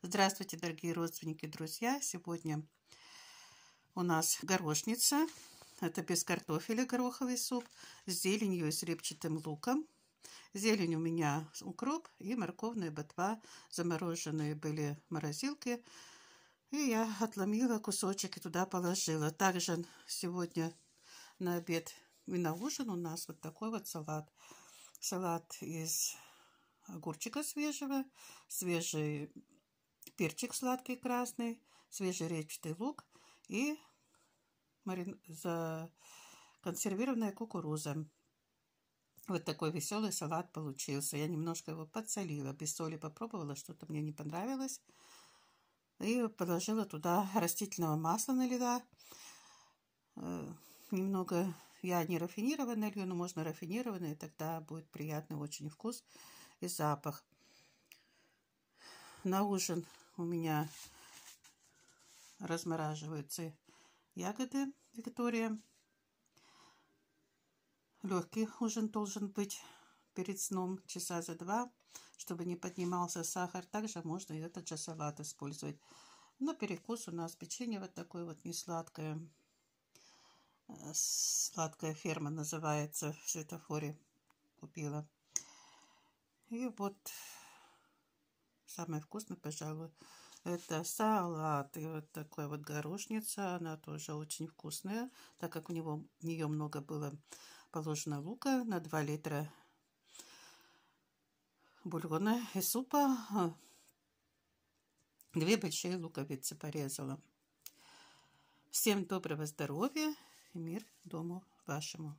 Здравствуйте, дорогие родственники, друзья! Сегодня у нас горошница. Это без картофеля гороховый суп с зеленью и с репчатым луком. Зелень у меня укроп и морковная ботва. Замороженные были в морозилке, И я отломила кусочек и туда положила. Также сегодня на обед и на ужин у нас вот такой вот салат. Салат из огурчика свежего, свежий перчик сладкий красный, свежерепчатый лук и марин... консервированная кукуруза. Вот такой веселый салат получился. Я немножко его подсолила, без соли попробовала, что-то мне не понравилось. И положила туда растительного масла налила. Э, немного я не рафинированное лью, но можно рафинированное, тогда будет приятный очень вкус и запах. На ужин у меня размораживаются ягоды Виктория. Легкий ужин должен быть перед сном часа за два, чтобы не поднимался сахар. Также можно и этот же салат использовать. Но перекус у нас печенье вот такое вот не сладкое. Сладкая ферма называется в светофоре. Купила. И вот Самое вкусное, пожалуй, это салат. И вот такой вот горошница. Она тоже очень вкусная, так как у него, в нее много было положено лука на 2 литра бульона и супа. Две большие луковицы порезала. Всем доброго здоровья и мир дому вашему.